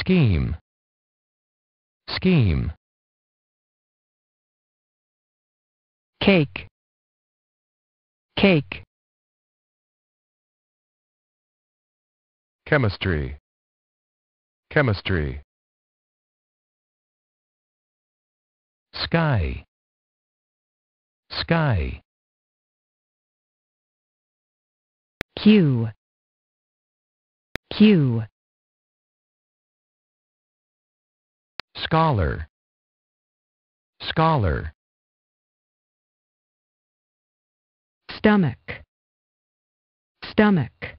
scheme scheme cake cake chemistry chemistry sky sky q q Scholar. Scholar. Stomach. Stomach.